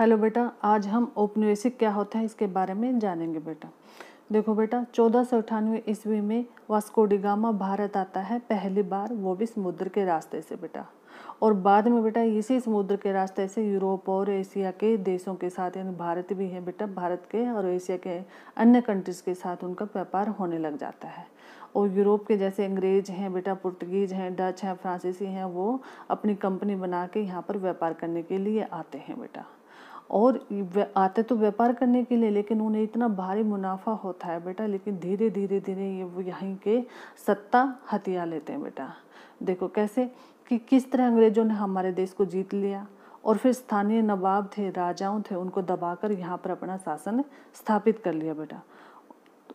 hello बेटा आज हम औपनिवेशिक क्या होता है इसके बारे में जानेंगे बेटा देखो बेटा चौदह सौ अठानवे ईस्वी में वास्कोडिगामा भारत आता है पहली बार वो भी समुद्र के रास्ते से बेटा और बाद में बेटा इसी समुद्र के रास्ते से यूरोप और एशिया के देशों के साथ यानी भारत भी है बेटा भारत के और एशिया के अन्य कंट्रीज़ के साथ उनका व्यापार होने लग जाता है और यूरोप के जैसे अंग्रेज हैं बेटा पुर्तगीज हैं डच हैं फ्रांसीसी हैं वो अपनी कंपनी बना के यहाँ पर व्यापार करने के लिए आते हैं बेटा और आते तो व्यापार करने के लिए लेकिन उन्हें इतना भारी मुनाफा होता है बेटा लेकिन धीरे धीरे धीरे ये वो यहीं के सत्ता हथिया लेते हैं बेटा देखो कैसे कि किस तरह अंग्रेज़ों ने हमारे देश को जीत लिया और फिर स्थानीय नवाब थे राजाओं थे उनको दबाकर यहाँ पर अपना शासन स्थापित कर लिया बेटा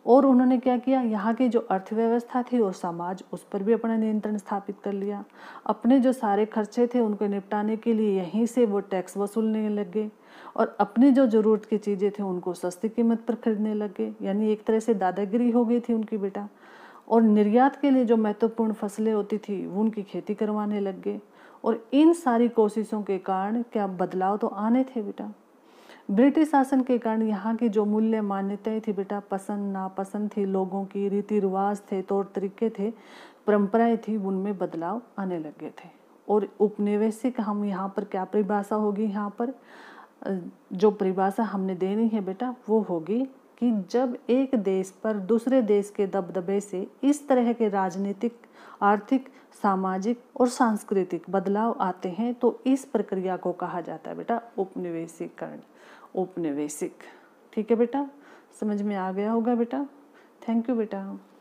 और उन्होंने क्या किया यहाँ की जो अर्थव्यवस्था थी और समाज उस पर भी अपना नियंत्रण स्थापित कर लिया अपने जो सारे खर्चे थे उनको निपटाने के लिए यहीं से वो टैक्स वसूलने लग गए और अपनी जो ज़रूरत की चीज़ें थी उनको सस्ती कीमत पर खरीदने लग गए यानी एक तरह से दादागिरी हो गई थी उनकी बेटा और निर्यात के लिए जो महत्वपूर्ण फसलें होती थी वो उनकी खेती करवाने लग गए और इन सारी कोशिशों के कारण क्या बदलाव तो आने थे बेटा ब्रिटिश शासन के कारण यहाँ की जो मूल्य मान्यताएं थी बेटा पसंद नापसंद थी लोगों की रीति रिवाज थे तौर तरीके थे परंपराएं थी उनमें बदलाव आने लगे थे और उपनिवेशिक हम यहाँ पर क्या परिभाषा होगी यहाँ पर जो परिभाषा हमने देनी है बेटा वो होगी कि जब एक देश पर दूसरे देश के दबदबे से इस तरह के राजनीतिक आर्थिक सामाजिक और सांस्कृतिक बदलाव आते हैं तो इस प्रक्रिया को कहा जाता है बेटा उपनिवेशीकरण उपनिवेशिक ठीक है बेटा समझ में आ गया होगा बेटा थैंक यू बेटा